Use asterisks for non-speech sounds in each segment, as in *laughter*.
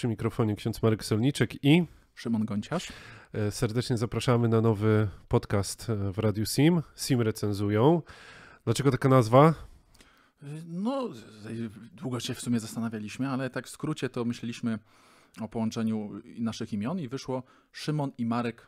Przy mikrofonie ksiądz Marek Solniczek i Szymon Gonciarz. E, serdecznie zapraszamy na nowy podcast e, w Radiu Sim. Sim recenzują. Dlaczego taka nazwa? No, długo się w sumie zastanawialiśmy, ale tak w skrócie to myśleliśmy o połączeniu naszych imion i wyszło Szymon i Marek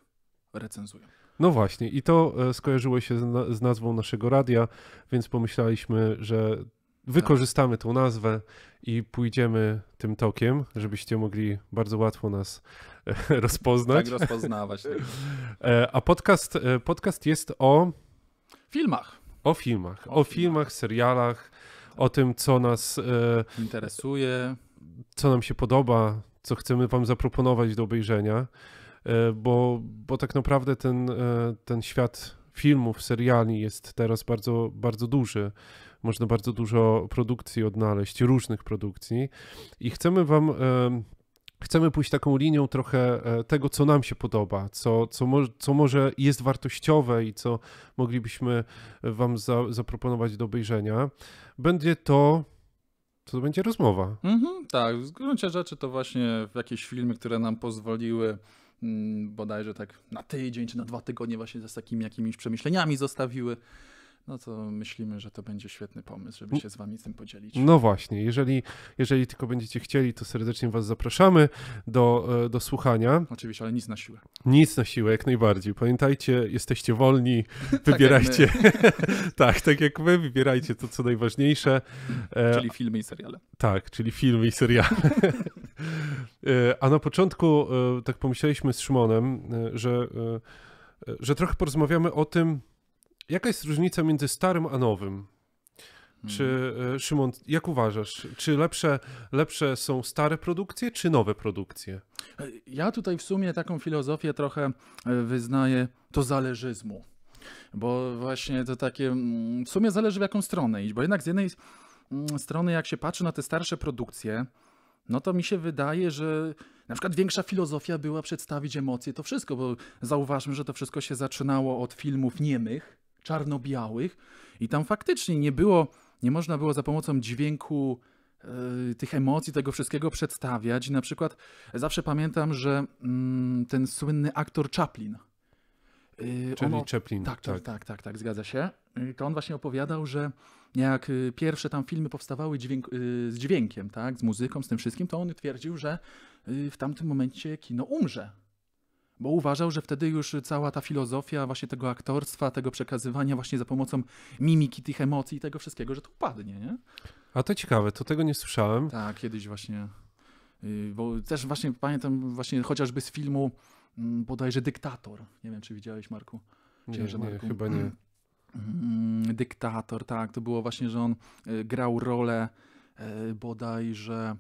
recenzują. No właśnie, i to e, skojarzyło się z, nazwą naszego radia, więc pomyśleliśmy, że wykorzystamy tą nazwę i pójdziemy tym tokiem, żebyście mogli bardzo łatwo nas e, *laughs* rozpoznać. Tak, rozpoznawać. Tak. E, a podcast, e, podcast jest o. Filmach. O filmach. O, o filmach, filmach, serialach, tak. o tym, co nas interesuje, co nam się podoba, co chcemy Wam zaproponować do obejrzenia, bo, bo tak naprawdę ten, ten świat filmów, seriali jest teraz bardzo, bardzo duży można bardzo dużo produkcji odnaleźć, różnych produkcji i chcemy Wam e, chcemy pójść taką linią trochę e, tego, co nam się podoba, co, co, mo co może jest wartościowe i co moglibyśmy Wam za zaproponować do obejrzenia. Będzie to. To będzie rozmowa. Mm -hmm, tak, w gruncie rzeczy to właśnie jakieś filmy, które nam pozwoliły mm, bodajże tak na tydzień czy na dwa tygodnie właśnie z takimi jakimiś przemyśleniami zostawiły no to myślimy, że to będzie świetny pomysł, żeby się z wami tym podzielić. No właśnie, jeżeli, jeżeli tylko będziecie chcieli, to serdecznie was zapraszamy do, e, do słuchania. Oczywiście, ale nic na siłę. Nic na siłę, jak najbardziej. Pamiętajcie, jesteście wolni, *laughs* tak wybierajcie. *laughs* tak, tak, jak my, wybierajcie to, co najważniejsze. E, czyli filmy i seriale. Tak, czyli filmy i seriale. *laughs* E, a na początku tak pomyśleliśmy z Szymonem, że, że trochę porozmawiamy o tym, Jaka jest różnica między starym a nowym? Czy hmm. e, Szymon, jak uważasz, czy lepsze, lepsze są stare produkcje, czy nowe produkcje? Ja tutaj w sumie taką filozofię trochę e, wyznaję to zależyzmu. Bo właśnie to takie, mm, w sumie zależy w jaką stronę iść, bo jednak z jednej mm, strony jak się patrzy na te starsze produkcje, no to mi się wydaje, że na przykład większa filozofia była przedstawić emocje, to wszystko, bo zauważmy, że to wszystko się zaczynało od filmów niemych, czarno-białych i tam faktycznie nie było, nie można było za pomocą dźwięku y, tych emocji, tego wszystkiego przedstawiać. Na przykład zawsze pamiętam, że ten słynny aktor Chaplin. Yy, Czyli ono, Chaplin. Tak, tak, tak, tak, tak, zgadza się. Yy, to on właśnie opowiadał, że jak pierwsze tam filmy powstawały dźwięk, z dźwiękiem, tak, z muzyką, z tym wszystkim, to on twierdził, że w tamtym momencie kino umrze, bo uważał, że wtedy już cała ta filozofia właśnie tego aktorstwa, tego przekazywania właśnie za pomocą mimiki tych emocji i tego wszystkiego, że to upadnie, nie? A to ciekawe, to tego nie słyszałem. Tak, kiedyś właśnie. Yy, bo też właśnie pamiętam właśnie chociażby z filmu mm, bodajże Dyktator. Nie wiem, czy widziałeś, Marku. nie, nie, Marku. chyba nie. Mm, Dyktator, tak. To było właśnie, że on y, grał rolę y, bodajże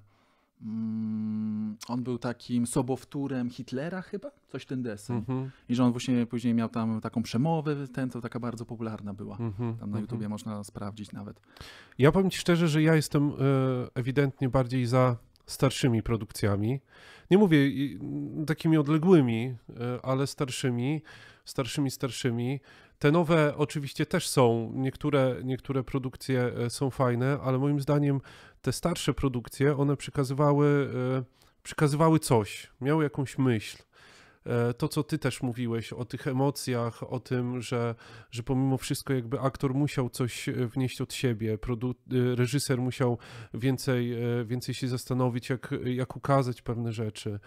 mm, on był takim sobowtórem Hitlera chyba, coś ten deseń. Mhm. I że on właśnie później miał tam taką przemowę, ten to taka bardzo popularna była. Mhm, tam na mhm. YouTubie można sprawdzić nawet. Ja powiem ci szczerze, że ja jestem e, ewidentnie bardziej za starszymi produkcjami. Nie mówię takimi odległymi, e, ale starszymi, starszymi, starszymi. Te nowe oczywiście też są, niektóre, niektóre produkcje e, są fajne, ale moim zdaniem te starsze produkcje, one przekazywały przekazywały coś, miały jakąś myśl. E, to, co ty też mówiłeś o tych emocjach, o tym, że, że pomimo wszystko jakby aktor musiał coś e, wnieść od siebie, e, reżyser musiał więcej, więcej się zastanowić, jak, jak ukazać pewne rzeczy.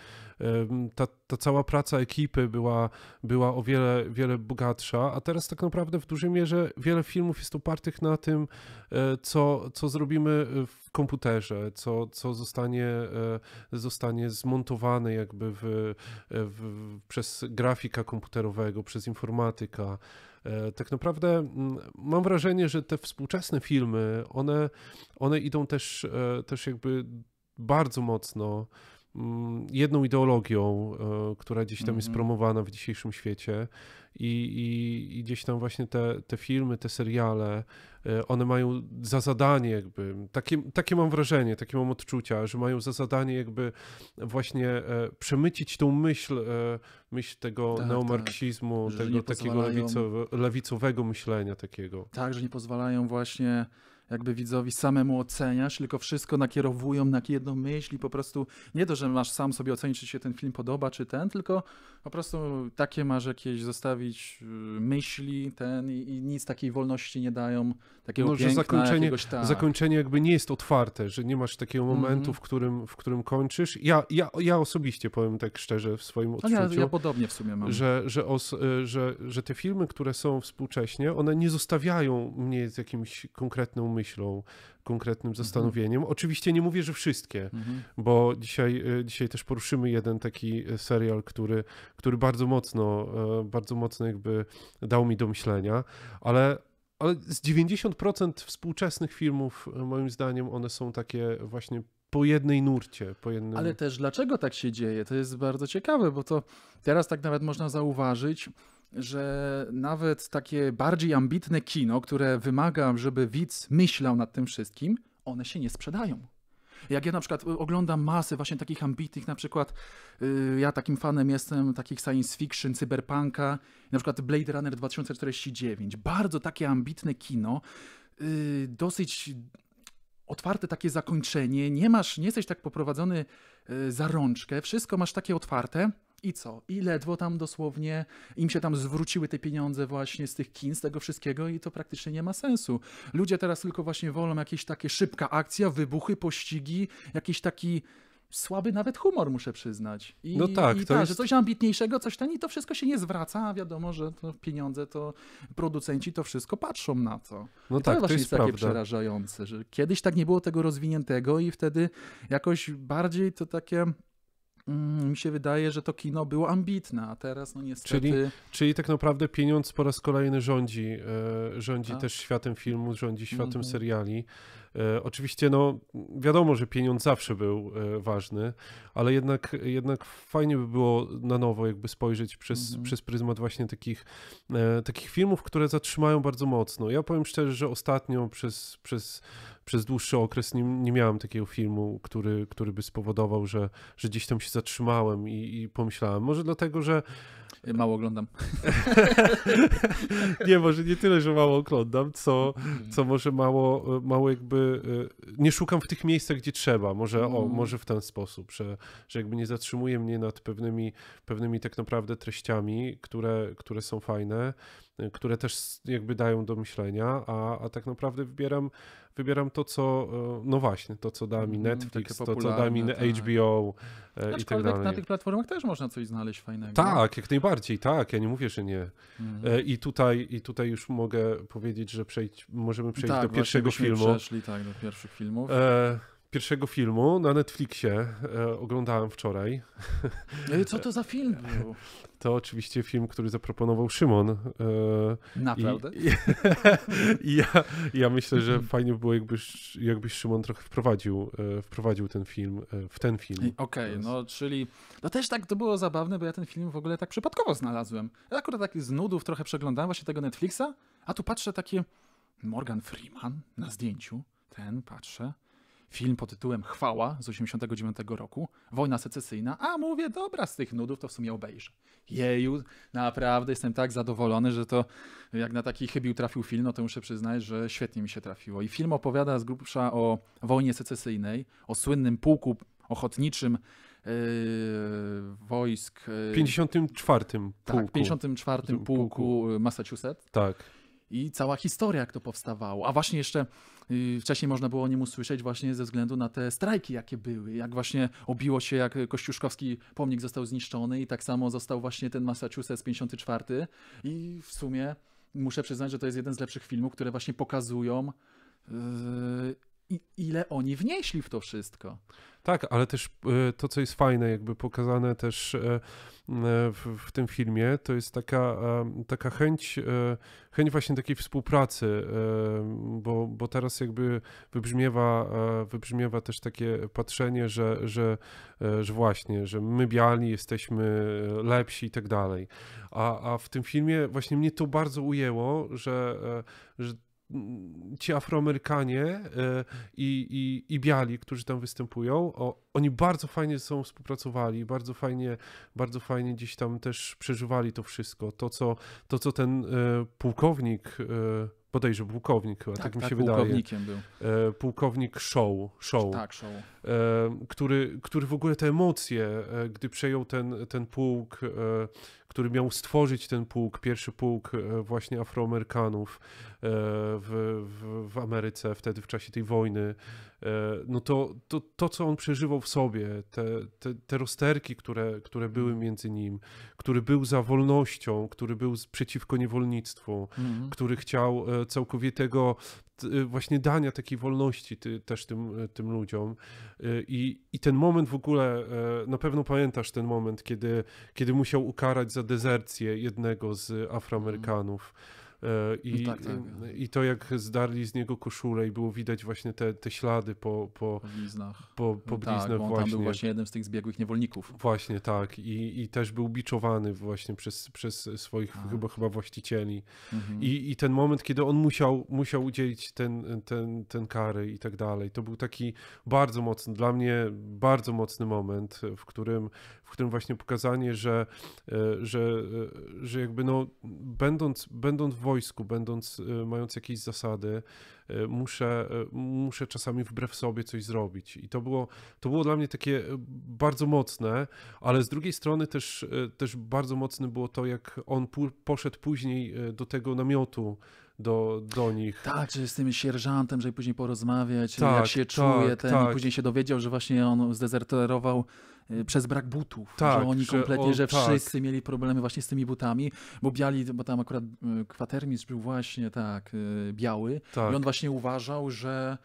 Ta ta cała praca ekipy była, była o wiele, wiele bogatsza, a teraz tak naprawdę w dużej mierze wiele filmów jest opartych na tym, e, co, co zrobimy e, w komputerze, co, co zostanie, e, zostanie zmontowane jakby w, w, przez grafika komputerowego, przez informatyka. Tak naprawdę mam wrażenie, że te współczesne filmy, one, one idą też, też jakby bardzo mocno Mm, jedną ideologią, e, która gdzieś tam mm -hmm. jest mhm. promowana w dzisiejszym świecie. I, i, I, gdzieś tam właśnie te, te filmy, te seriale, e, one mają za zadanie jakby, takie, takie mam wrażenie, takie mam odczucia, że mają za zadanie jakby właśnie e, przemycić tą myśl, myśl tego tak, tak. neomarksizmu, tak. tego takiego lewicowego myślenia takiego. Tak, że nie pozwalają właśnie jakby widzowi samemu oceniasz, tylko wszystko nakierowują na jedną myśl i po prostu nie to, że masz sam sobie ocenić, czy się ten film podoba, czy ten, tylko po prostu takie masz jakieś zostawić y, myśli ten i, i nic takiej wolności nie dają, takiego no, piękna, że zakończenie, tak. zakończenie jakby nie jest otwarte, że nie masz takiego mhm. momentu, mm -hmm. w, którym, w którym kończysz. Ja, ja, ja osobiście powiem tak szczerze w swoim odczuciu, no ja, ja podobnie w sumie mam. Że, że, os, y, że, że te filmy, które są współcześnie, one nie zostawiają mnie z jakimś konkretnym myślą, konkretnym mhm. zastanowieniem. Mhm. Oczywiście nie mówię, że wszystkie, mhm. bo dzisiaj, e, dzisiaj też poruszymy jeden taki e, serial, który, który bardzo mocno, e, bardzo mocno jakby dał mi do myślenia, ale ale z 90% współczesnych filmów, moim zdaniem, one są takie właśnie po jednej nurcie. Po jednym... Ale też dlaczego tak się dzieje? To jest bardzo ciekawe, bo to teraz tak nawet można zauważyć, że nawet takie bardziej ambitne kino, które wymaga, żeby widz myślał nad tym wszystkim, one się nie sprzedają. Jak ja na przykład y, oglądam masę właśnie takich ambitnych, na przykład yy, ja takim fanem jestem takich science fiction, cyberpunka, na przykład Blade Runner 2049. Bardzo takie ambitne kino, yy, dosyć otwarte takie zakończenie, nie masz, nie jesteś tak poprowadzony yy, za rączkę, wszystko masz takie otwarte, i co? I ledwo tam dosłownie im się tam zwróciły te pieniądze właśnie z tych kin, z tego wszystkiego i to praktycznie nie ma sensu. Ludzie teraz tylko właśnie wolą jakieś takie szybka akcja, wybuchy, pościgi, jakiś taki słaby nawet humor, muszę przyznać. I, no tak, i to tak, jest... że coś ambitniejszego, coś ten i to wszystko się nie zwraca, a wiadomo, że to pieniądze to producenci to wszystko patrzą na to. No I tak, to właśnie to jest, takie przerażające, że kiedyś tak nie było tego rozwiniętego i wtedy jakoś bardziej to takie Mm, mi się wydaje, że to kino było ambitne, a teraz no niestety... Czyli, czyli tak naprawdę pieniądz po raz kolejny rządzi, e, rządzi tak. też światem filmu, rządzi światem mm -hmm. seriali. E, oczywiście no wiadomo, że pieniądz zawsze był e, ważny, ale jednak, jednak fajnie by było na nowo jakby spojrzeć przez, mm -hmm. przez pryzmat właśnie takich, takich filmów, które zatrzymają bardzo mocno. Ja powiem szczerze, że ostatnio przez, przez przez dłuższy okres nie, nie miałem takiego filmu, który, który by spowodował, że, że gdzieś tam się zatrzymałem i, i pomyślałem. Może dlatego, że. Y, mało oglądam. *laughs* nie, może nie tyle, że mało oglądam, co, mhm. co może mało, mało jakby. Y, nie szukam w tych miejscach, gdzie trzeba. Może, o, mhm. może w ten sposób, że, że jakby nie zatrzymuje mnie nad pewnymi, pewnymi tak naprawdę treściami, które, które są fajne, y, które też jakby dają do myślenia, a, a tak naprawdę wybieram wybieram to, co, e, no właśnie, to, co da mi mhm, Netflix, to, co da mi HBO tak. E, i tak dalej. Na tych platformach też można coś znaleźć fajnego. Tak, jak najbardziej, tak, ja nie mówię, że nie. Mhm. E, I, tutaj, I tutaj już mogę powiedzieć, że przejdź, możemy przejść tak, do pierwszego filmu. Przeszli, tak, do pierwszych filmów. E pierwszego filmu na Netflixie. E, oglądałem wczoraj. No i co to za film był? *laughs* To oczywiście film, który zaproponował Szymon. E, Naprawdę? I, i, *laughs* i ja, ja, myślę, że mhm. fajnie było, jakbyś, jakbyś Szymon trochę wprowadził, e, wprowadził ten film e, w ten film. Okej, okay, no czyli. No też tak to było zabawne, bo ja ten film w ogóle tak przypadkowo znalazłem. Ja akurat tak z nudów trochę przeglądałem właśnie tego Netflixa, a tu patrzę takie. Morgan Freeman na zdjęciu, ten patrzę film pod tytułem Chwała z 89 roku, Wojna secesyjna, a mówię, dobra, z tych nudów to w sumie obejrzę. Jeju, naprawdę jestem tak zadowolony, że to jak na taki chybił trafił film, no to muszę przyznać, że świetnie mi się trafiło. I film opowiada z grubsza o wojnie secesyjnej, o słynnym pułku ochotniczym yy, wojsk... Yy, 54. Tak, pułku. Tak, 54. Pułku, Massachusetts. Tak. I cała historia, jak to powstawało. A właśnie jeszcze Wcześniej można było o nim usłyszeć właśnie ze względu na te strajki, jakie były, jak właśnie obiło się, jak kościuszkowski pomnik został zniszczony i tak samo został właśnie ten Massachusetts 54 i w sumie muszę przyznać, że to jest jeden z lepszych filmów, które właśnie pokazują yy, ile oni wnieśli w to wszystko. Tak, ale też e, to, co jest fajne, jakby pokazane też e, e, w, w, tym filmie, to jest taka, taka chęć, chęć właśnie takiej współpracy, bo, bo teraz jakby wybrzmiewa, wybrzmiewa też takie patrzenie, że, że, że właśnie, że my biali jesteśmy lepsi i tak dalej. A, a w tym filmie właśnie mnie to bardzo ujęło, że, że Mm, ci Afroamerykanie e, i, i, i biali, którzy tam występują, o, oni bardzo fajnie ze sobą współpracowali, bardzo fajnie, bardzo fajnie gdzieś tam też przeżywali to wszystko. To, co, to, co ten e, pułkownik podejrzewam e, pułkownik ale tak, tak mi tak, się tak, wydaje. Pułkownikiem był. pułkownik Show, show tak, show. który, który w ogóle te emocje, gdy przejął ten, ten pułk, który miał stworzyć ten pułk, pierwszy pułk e, właśnie Afroamerykanów e, w, w, w Ameryce wtedy w czasie tej wojny, e, no to, to, to co on przeżywał w sobie, te, te, te rozterki, które, które były mm. między nim, który był za wolnością, który był przeciwko niewolnictwu, mm. który chciał całkowitego Y, właśnie dania takiej wolności ty, też tym, y, tym ludziom. Y, I, I ten moment w ogóle, e, na pewno pamiętasz ten moment, kiedy, kiedy musiał ukarać za dezercję jednego z mhm. Afroamerykanów. E, I, no tak, tak. I to jak zdarli z niego koszulę i było widać właśnie te, te ślady po, po, po bliznach, po, po tak, bliznach tak, właśnie. Tam był właśnie jednym z tych zbiegłych niewolników. Właśnie tak i, i też był biczowany właśnie przez, przez swoich chyba, chyba właścicieli. Mhm. I, I ten moment, kiedy on musiał, musiał udzielić ten, ten, ten kary i tak dalej, to był taki bardzo mocny, dla mnie bardzo mocny moment, w którym, w którym właśnie pokazanie, że, e, że, e, że jakby no, będąc, będąc w wojsku, będąc, e, mając jakieś zasady, muszę, muszę czasami wbrew sobie coś zrobić. I to było, to było dla mnie takie bardzo mocne, ale z drugiej strony też, też bardzo mocne było to, jak on poszedł później do tego namiotu, do, do nich. Tak, czy z tym sierżantem, żeby później porozmawiać, tak, jak się tak, czuje ten tak. i później się dowiedział, że właśnie on zdezerterował y, przez brak butów, tak, że oni kompletnie, że, o, że tak. wszyscy mieli problemy właśnie z tymi butami, bo biali, bo tam akurat y, kwatermistrz był właśnie tak y, biały tak. i on właśnie uważał, że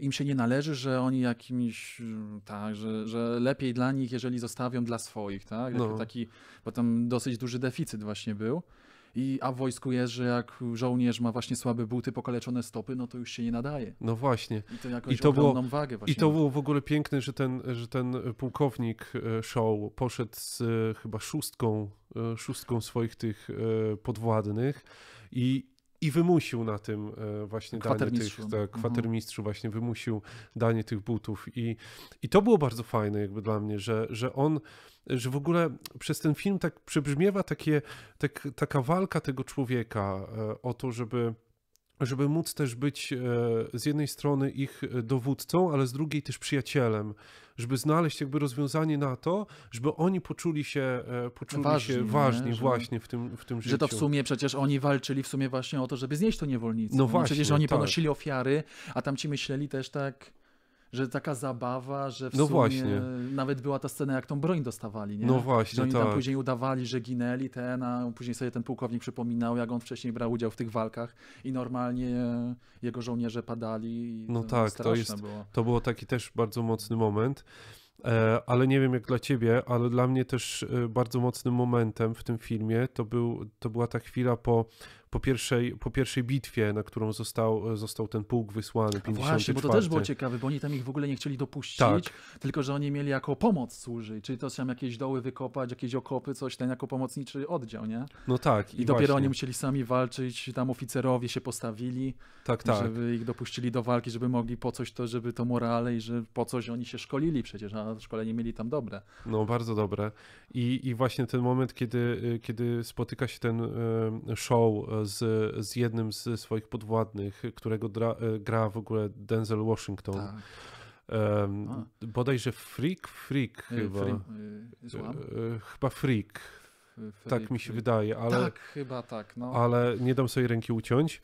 im się nie należy, że oni jakimś, tak, że, że lepiej dla nich, jeżeli zostawią dla swoich, tak? No. Taki tam dosyć duży deficyt właśnie był. I, a w wojsku jest, że jak żołnierz ma właśnie słabe buty, pokaleczone stopy, no to już się nie nadaje. No właśnie. I to jakoś I to było, wagę właśnie. I to było w ogóle piękne, że ten, że ten pułkownik e, Show poszedł z e, chyba szóstką, e, szóstką swoich tych podwładnych i i wymusił na tym e, właśnie danie tych tak, mhm. kwatermistrzu, mhm. właśnie wymusił danie tych butów i, i to było bardzo fajne jakby dla mnie, że, że on że w ogóle przez ten film tak przebrzmiewa takie, tak, taka walka tego człowieka e, o to, żeby żeby móc też być e, z jednej strony ich dowódcą, ale z drugiej też przyjacielem, żeby znaleźć jakby rozwiązanie na to, żeby oni poczuli się, e, poczuli ważni, się ważni właśnie w tym, w tym życiu. Że to w sumie przecież oni walczyli w sumie właśnie o to, żeby znieść to niewolnictwo. No, no właśnie. Przecież oni tak. ponosili ofiary, a tamci myśleli też tak że taka zabawa, że w no sumie właśnie. nawet była ta scena, jak tą broń dostawali, nie? No właśnie, oni tak. tam później udawali, że ginęli ten, a później sobie ten pułkownik przypominał, jak on wcześniej brał udział w tych walkach i normalnie jego żołnierze padali. no to tak, to jest, było. to było taki też bardzo mocny moment. E, ale nie wiem jak dla ciebie, ale dla mnie też e, bardzo mocnym momentem w tym filmie to, był, to była ta chwila po po pierwszej, po pierwszej bitwie, na którą został, został ten pułk wysłany. 54. Właśnie, bo to też było ciekawe, bo oni tam ich w ogóle nie chcieli dopuścić, tak. tylko że oni mieli jako pomoc służyć, czyli to tam jakieś doły wykopać, jakieś okopy, coś ten jako pomocniczy oddział, nie? No tak. I, i dopiero właśnie. oni musieli sami walczyć, tam oficerowie się postawili, tak, tak. żeby ich dopuścili do walki, żeby mogli po coś to, żeby to morale i że po coś oni się szkolili przecież, a szkolenie mieli tam dobre. No bardzo dobre. I, i właśnie ten moment, kiedy, y, kiedy spotyka się ten y, show y, z, z jednym z swoich podwładnych, którego dra, e, gra w ogóle Denzel Washington. Tak. Um, bodajże Freak, Freak chyba. chyba Freak. Y, e, e, Freak. Tak mi się wydaje, ale. Tak, chyba tak. No. Ale nie dam sobie ręki uciąć.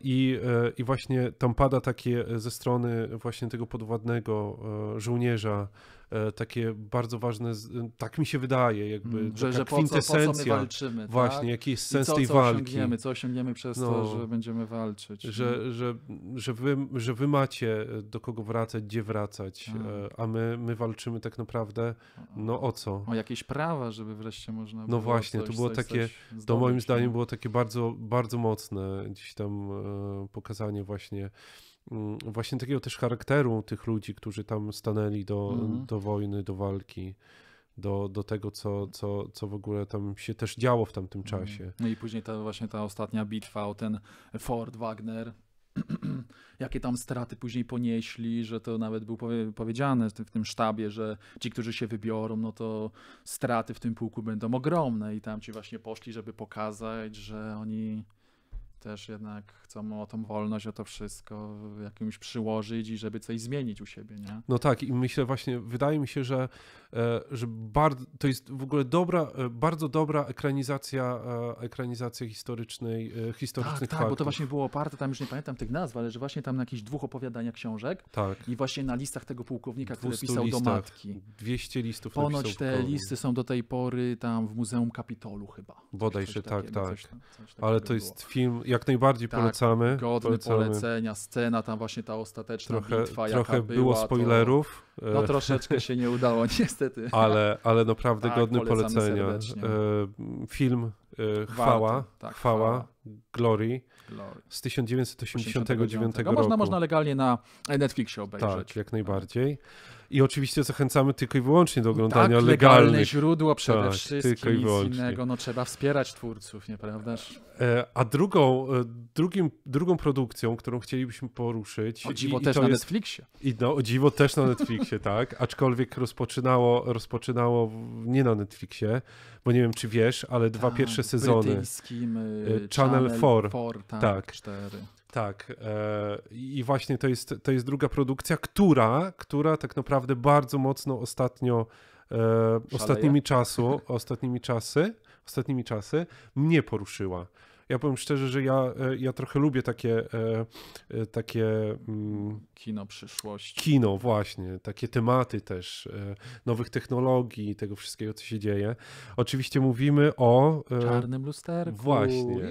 I, I właśnie tam pada takie ze strony właśnie tego podwładnego żołnierza, E, takie bardzo ważne, tak mi się wydaje, jakby mm, że, że kwintesencja. Po co, po co walczymy, tak? właśnie, tak? jaki jest sens co, tej co walki. Osiągniemy, co osiągniemy przez no, to, że będziemy walczyć. Że, że, że, wy, że wy macie e, do kogo wracać, gdzie wracać, e, a, tak. a my, my walczymy tak naprawdę, no o co? O jakieś prawa, żeby wreszcie można no było No właśnie, coś, to było coś, takie, coś to moim zdaniem było takie bardzo, bardzo mocne gdzieś tam pokazanie właśnie Mm, właśnie takiego też charakteru tych ludzi, którzy tam stanęli do, mm. do wojny, do walki. Do, do tego, co, co, co w ogóle tam się też działo w tamtym mhm. czasie. No i później ta właśnie ta ostatnia bitwa o ten Ford Wagner, *clears throat* jakie tam straty później ponieśli, że to nawet było powiedziane w tym sztabie, że ci, którzy się wybiorą, no to straty w tym pułku będą ogromne i tam ci właśnie poszli, żeby pokazać, że oni też jednak chcą o tą wolność, o to wszystko jakimś przyłożyć i żeby coś zmienić u siebie, nie? No tak i myślę właśnie, wydaje mi się, że, e, że bardzo, to jest w ogóle dobra, e, bardzo dobra ekranizacja, e, ekranizacja historycznej, historycznych tak, tak, bo to właśnie było oparte, tam już nie pamiętam tych nazw, ale że właśnie tam na jakichś dwóch opowiadaniach książek tak. i właśnie na listach tego pułkownika, który pisał listach, do matki. 200 listów Ponoć te listy są do tej pory tam w Muzeum Kapitolu chyba. Bodajże tak, tak. Coś coś ale to jest film, jak najbardziej tak, polecam polecamy. Godny polecamy. polecenia, scena tam właśnie ta ostateczna trochę, bitwa, Trochę jaka było była, spoilerów. To, e, no troszeczkę się nie udało *laughs* niestety. Ale, ale naprawdę tak, godny polecenia. Serdecznie. E, film e, Chwała, Warto, tak, Chwała, Chwała. Glory, z 1989 roku. Można, można legalnie na Netflixie obejrzeć. Tak, jak najbardziej. Tak. I oczywiście zachęcamy tylko i wyłącznie do tak oglądania tak, legalnych. legalne źródło przede tak, wszystkim, nic innego. No trzeba wspierać twórców, nieprawdaż? E, a drugą, e, drugim, drugą produkcją, którą chcielibyśmy poruszyć... O dziwo i, też i na jest, Netflixie. I no, o dziwo też na Netflixie, *laughs* tak. Aczkolwiek rozpoczynało, rozpoczynało nie na Netflixie, bo nie wiem, czy wiesz, ale dwa tak, pierwsze sezony... E, Channel, Channel 4. 4 tak. tak. 4. Tak. E, I właśnie to jest, to jest druga produkcja, która, która tak naprawdę bardzo mocno ostatnio, e, ostatnimi czasu, *laughs* ostatnimi czasy, ostatnimi czasy mnie poruszyła. Ja powiem szczerze, że ja, e, ja trochę lubię takie. takie mm, kino przyszłości. Kino, właśnie. Takie tematy też nowych technologii, tego wszystkiego, co się dzieje. Oczywiście mówimy o. Czarnym lusterku. Właśnie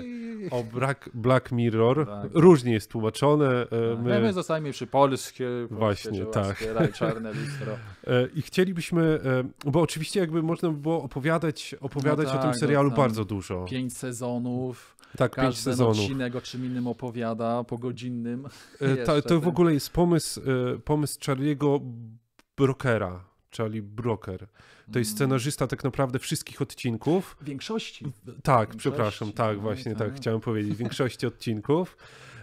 o brak Black Mirror. Tak. Różnie jest tłumaczone. E, tak. My, no, my zostajemy przy polskie. Właśnie, tak. Czarne e, I chcielibyśmy, e, bo oczywiście jakby można by było opowiadać, opowiadać no tak, o tym tak, serialu no bardzo dużo. Pięć sezonów. Tak, Każdy pięć sezonów. odcinek o czym innym opowiada, po godzinnym. to w ogóle jest pomysł, pomysł Charlie'ego Brokera Charlie Broker. To jest mm. scenarzysta tak naprawdę wszystkich odcinków. Większości. Tak, Większości. przepraszam, tak, no, właśnie no, tak no. chciałem powiedzieć. Większości odcinków.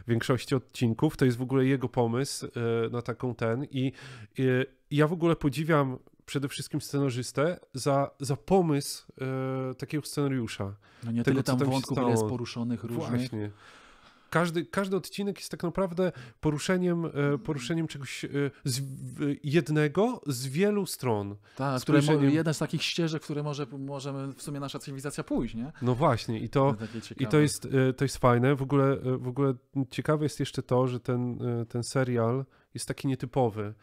Większości odcinków. To jest w ogóle jego pomysł e, na taką ten. I, e, ja w ogóle podziwiam przede wszystkim scenarzystę za, za pomysł e, takiego scenariusza. No nie tego, tyle tam, tam wątków, ile jest poruszonych różnych. Właśnie. Każdy, każdy odcinek jest tak naprawdę poruszeniem, e, poruszeniem czegoś e, z jednego z wielu stron. Tak, które jedna z takich ścieżek, które może, możemy w sumie nasza cywilizacja pójść, nie? No właśnie i to, i to, jest, e, to jest fajne. W ogóle, w ogóle ciekawe jest jeszcze to, że ten, ten serial jest taki nietypowy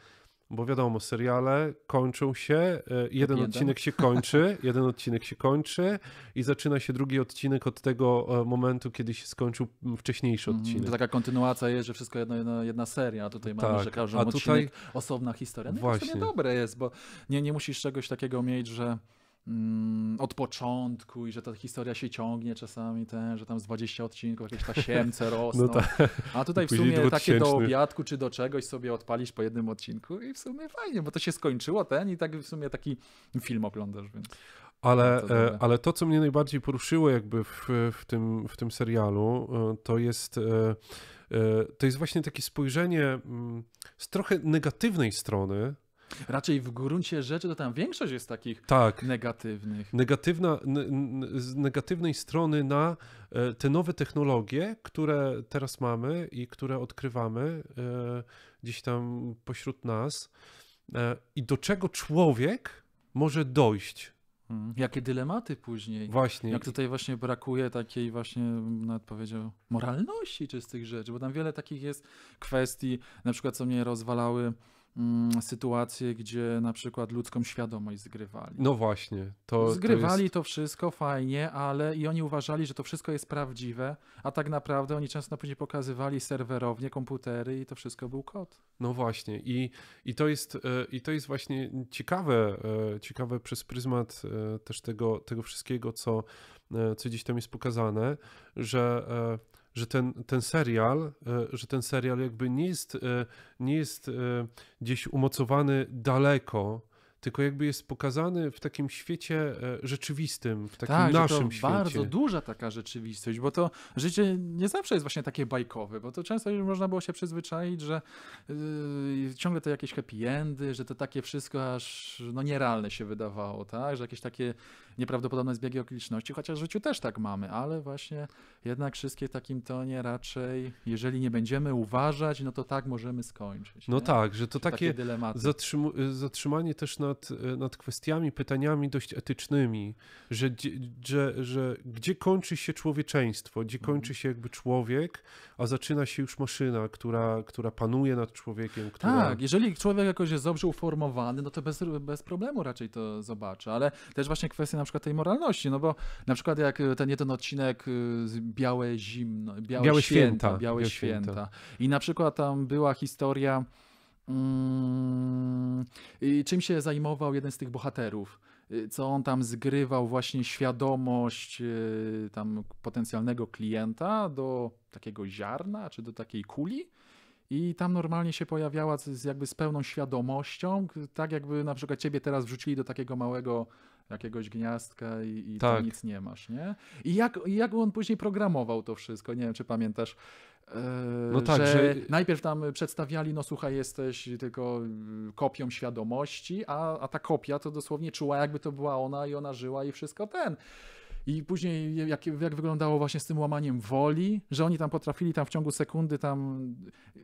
bo wiadomo, seriale kończą się, e, jeden, odcinek się kończy, *laughs* jeden odcinek się kończy i zaczyna się drugi odcinek od tego e, momentu, kiedy się skończył wcześniejszy mhm. odcinek. to taka kontynuacja jest, że wszystko jedna, jedna, jedna seria, a tutaj mamy, że tak, każdy tutaj... odcinek osobna historia. No właśnie. to dobre jest, bo nie, nie musisz czegoś takiego mieć, że Mm, od początku i że ta historia się ciągnie czasami, ten, że tam z 20 odcinków jakieś tasiemce *laughs* no rosną. No tak. A tutaj w sumie takie do obiadku czy do czegoś sobie odpalisz po jednym odcinku i w sumie fajnie, bo to się skończyło ten i tak w sumie taki film oglądasz, więc... Ale to, e, ale to, co mnie najbardziej poruszyło jakby w, w, tym, w tym serialu, e, to jest, e, to jest właśnie takie spojrzenie mm, z trochę negatywnej strony Raczej w gruncie rzeczy to tam większość jest takich tak. negatywnych. Negatywna, z negatywnej strony na e, te nowe technologie, które teraz mamy i które odkrywamy e, gdzieś tam pośród nas e, i do czego człowiek może dojść. Hmm. Jakie dylematy później. Właśnie. Jak tutaj właśnie brakuje takiej właśnie, nawet powiedział, moralności czystych rzeczy, bo tam wiele takich jest kwestii, na przykład co mnie rozwalały Mm, sytuacje, gdzie na przykład ludzką świadomość zgrywali. No właśnie. To, zgrywali to, jest... to, wszystko fajnie, ale i oni uważali, że to wszystko jest prawdziwe, a tak naprawdę oni często później pokazywali serwerownie, komputery i to wszystko był kod. No właśnie i, i, to, jest, e, i to jest właśnie ciekawe, e, ciekawe przez pryzmat e, też tego, tego wszystkiego, co, co dziś tam jest pokazane, że że ten, ten serial, e, że ten serial jakby nie jest, e, nie jest e, gdzieś umocowany daleko, tylko jakby jest pokazany w takim świecie rzeczywistym, w takim tak, naszym to świecie. bardzo duża taka rzeczywistość, bo to życie nie zawsze jest właśnie takie bajkowe, bo to często już można było się przyzwyczaić, że yy, ciągle to jakieś happy endy, że to takie wszystko aż no, nierealne się wydawało, tak? że jakieś takie nieprawdopodobne zbiegi okoliczności, chociaż w życiu też tak mamy, ale właśnie jednak wszystkie w takim tonie raczej, jeżeli nie będziemy uważać, no to tak możemy skończyć. No nie? tak, że to takie, takie zatrzym zatrzymanie też nad, nad kwestiami, pytaniami dość etycznymi, że, że, że gdzie kończy się człowieczeństwo, gdzie mhm. kończy się jakby człowiek, a zaczyna się już maszyna, która, która panuje nad człowiekiem. Która... Tak, jeżeli człowiek jakoś jest dobrze uformowany, no to bez, bez problemu raczej to zobaczy, ale też właśnie kwestia przykład tej moralności, no bo na przykład jak e, ten jeden odcinek e, Białe Zimno, Białe, Białe Święta, Święta, Białe, Białe Święta. Święta i na przykład tam była historia Hmm, czym się zajmował jeden z tych bohaterów? E, co on tam zgrywał, właśnie świadomość tam potencjalnego klienta do takiego ziarna czy do takiej kuli? I tam normalnie się pojawiała z, jakby z pełną świadomością, tak jakby na przykład ciebie teraz wrzucili do takiego małego jakiegoś gniazdka i, i tak. nic nie masz, nie? I jak, jak on później programował to wszystko? Nie wiem, czy pamiętasz. E, no tak, że, że, najpierw tam przedstawiali, no słuchaj, jesteś tylko kopią świadomości, a, a ta kopia to dosłownie czuła, jakby to była ona i ona żyła i wszystko ten. I później jak, jak wyglądało właśnie z tym łamaniem woli, że oni tam potrafili tam w ciągu sekundy tam,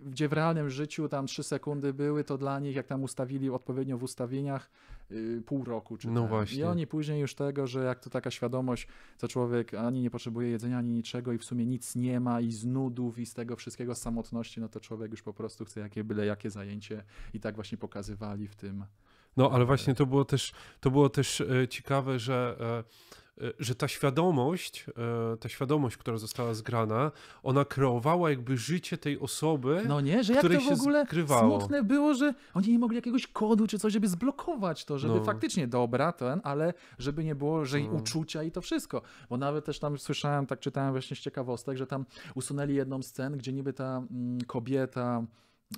gdzie w realnym życiu tam trzy sekundy były, to dla nich jak tam ustawili odpowiednio w ustawieniach yy, pół roku czy No tak. właśnie. I oni później już tego, że jak to taka świadomość, co człowiek ani nie potrzebuje jedzenia, ani niczego i w sumie nic nie ma i z nudów i z tego wszystkiego, z samotności, no to człowiek już po prostu chce jakie byle jakie zajęcie i tak właśnie pokazywali w tym. No ale właśnie to było też, to było też e, ciekawe, że e, E, że ta świadomość, e, ta świadomość, która została zgrana, ona kreowała jakby życie tej osoby, No nie, że jak której to w się ogóle skrywało. smutne było, że oni nie mogli jakiegoś kodu czy coś, żeby zblokować to, żeby No. faktycznie dobra ten, ale żeby nie było, że i no. uczucia i to wszystko. Bo nawet też tam słyszałem, tak czytałem właśnie z ciekawostek, że tam usunęli jedną scenę, gdzie niby ta mm, kobieta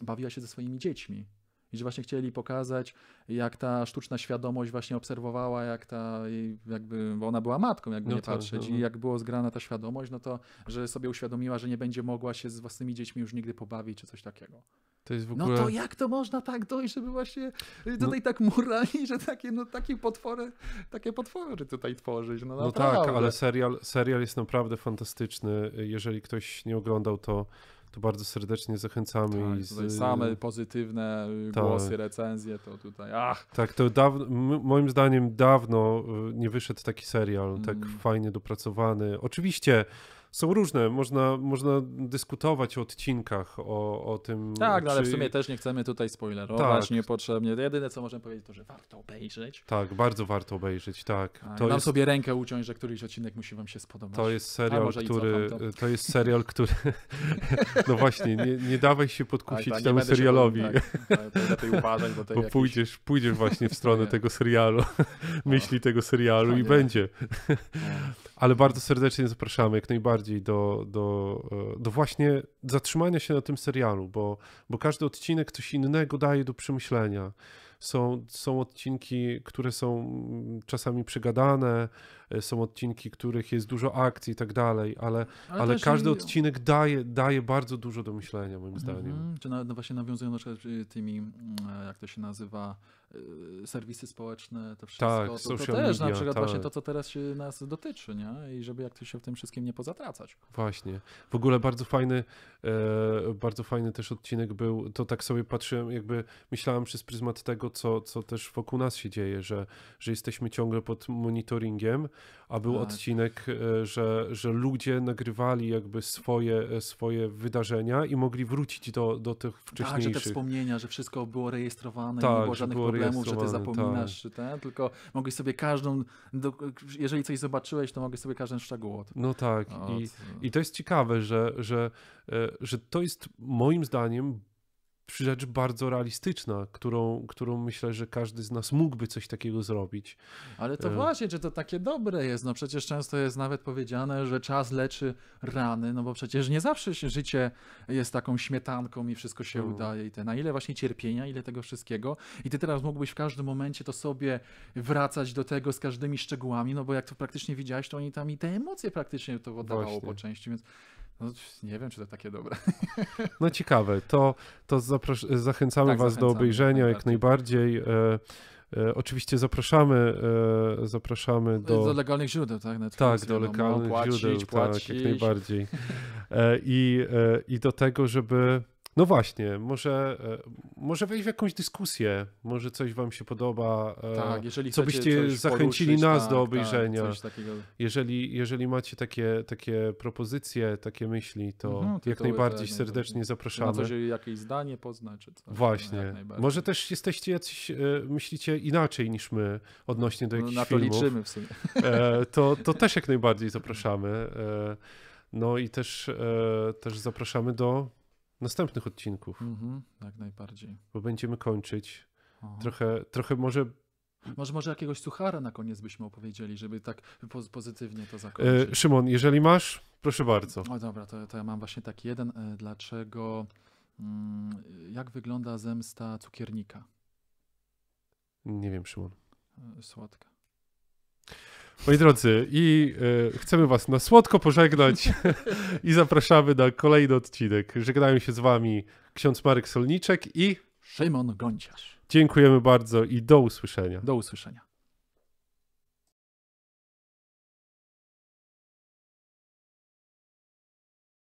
bawiła się ze swoimi dziećmi. I że właśnie chcieli pokazać, jak ta sztuczna świadomość właśnie obserwowała, jak ta, jakby, bo ona była matką, jakby no nie tak, patrzeć, no. i no. jak było zgrana ta świadomość, no to, że sobie uświadomiła, że nie będzie mogła się z własnymi dziećmi już nigdy pobawić, czy coś takiego. To no ogóle... No to jak to można tak dojść, żeby właśnie no. tutaj no... tak murali, że takie, no, takie potwory, takie potwory tutaj tworzyć. No, no tak, ale serial, serial jest naprawdę fantastyczny. Jeżeli ktoś nie oglądał, to to bardzo serdecznie zachęcamy. Tak, z... Same pozytywne y, tak. głosy, recenzje to tutaj. Ach. Tak, to dawno, moim zdaniem dawno y, nie wyszedł taki serial, mm. tak mhm. fajnie dopracowany. Oczywiście są różne. Można, można dyskutować o odcinkach, o, o tym. Tak, czy... No, ale w sumie też nie chcemy tutaj spoilerować tak. niepotrzebnie. Jedyne, co możemy powiedzieć, to że warto obejrzeć. Tak, bardzo warto obejrzeć, tak. tak to nam jest... sobie rękę uciąć, że któryś odcinek musi wam się spodobać. To jest serial, który... To. to jest serial, który... *laughs* no właśnie, nie, nie dawaj się podkusić temu serialowi. Się, tak, no, bo, pójdziesz, pójdziesz właśnie w stronę *laughs* tego serialu, no. *laughs* myśli tego serialu tak i będzie ale bardzo serdecznie zapraszamy jak najbardziej do, do, e, do właśnie zatrzymania się na tym serialu, bo, bo każdy odcinek coś innego daje do przemyślenia. Są, są odcinki, które są mm, czasami przegadane, e, są odcinki, których jest dużo akcji i tak dalej, ale, ale, ale każdy i... odcinek daje, daje bardzo dużo do myślenia, moim mhm. zdaniem. Czy na, no właśnie nawiązują na przykład tymi, mm, e, jak to się nazywa, Y, serwisy społeczne, to wszystko, tak, to, to, to też media, na przykład tak. właśnie to, co teraz się nas dotyczy, nie? I żeby jak to się w tym wszystkim nie pozatracać. Właśnie. W ogóle bardzo fajny, e, bardzo fajny też odcinek był, to tak sobie patrzyłem, jakby myślałem przez pryzmat tego, co, co też wokół nas się dzieje, że, że jesteśmy ciągle pod monitoringiem, a był tak. odcinek, e, że, że ludzie nagrywali jakby swoje, e, swoje wydarzenia i mogli wrócić do, do tych wcześniejszych. Tak, że te wspomnienia, że wszystko było rejestrowane, tak, nie było żadnych było problemów problemów, że ty zapominasz, tak. Ten, tylko mogłeś sobie każdą, do, jeżeli coś zobaczyłeś, to mogłeś sobie każdy szczegół od... No tak, Od... I, i to jest ciekawe, że, że, e, że to jest moim zdaniem rzecz bardzo realistyczna, którą, którą myślę, że każdy z nas mógłby coś takiego zrobić. Ale to e. właśnie, czy to takie dobre jest? No przecież często jest nawet powiedziane, że czas leczy rany, no bo przecież nie zawsze życie jest taką śmietanką i wszystko się hmm. udaje i te na ile właśnie cierpienia, ile tego wszystkiego i ty teraz mógłbyś w każdym momencie to sobie wracać do tego z każdymi szczegółami, no bo jak to praktycznie widziałeś, to oni tam i te emocje praktycznie to oddawało po części, więc no, nie wiem, czy to takie dobre. *laughs* No ciekawe, to, to zapros- zachęcamy tak, Was zachęcamy, do obejrzenia jak najbardziej. E, e, oczywiście zapraszamy, e, zapraszamy no do... Do legalnych źródeł, tak? Netflix, tak, do legalnych no, płacić, źródeł, płacić. tak, jak najbardziej. *laughs* E, i, e, I do tego, żeby no właśnie, może, e, może wejść w jakąś dyskusję, może coś wam się podoba, e, tak, jeżeli co byście zachęcili nas tak, do tak, obejrzenia. Tak, jeżeli, jeżeli macie takie, takie propozycje, takie myśli, to mhm, jak najbardziej serdecznie zapraszamy. Na jakieś zdanie poznać. Coś, no, właśnie, może też jesteście jacyś, e, myślicie inaczej niż my odnośnie do no, jakichś no, na to filmów. liczymy w sumie. To, *laughs* to też jak najbardziej zapraszamy. No i też, też zapraszamy do następnych odcinków. Mhm, jak najbardziej. Bo będziemy kończyć. Trochę, trochę może może, może jakiegoś suchara na koniec byśmy opowiedzieli, żeby tak pozytywnie to e, zakończyć. Szymon, jeżeli masz, proszę bardzo. O dobra, to, to ja mam właśnie taki jeden. E, dlaczego, mm, jak wygląda zemsta cukiernika? Nie wiem, Szymon. E, słodka. Moi drodzy, i y, chcemy Was na słodko pożegnać *laughs* i zapraszamy na kolejny odcinek. Żegnają się z Wami ksiądz Marek Solniczek i Szymon Gonciarz. Dziękujemy bardzo i do usłyszenia. Do usłyszenia.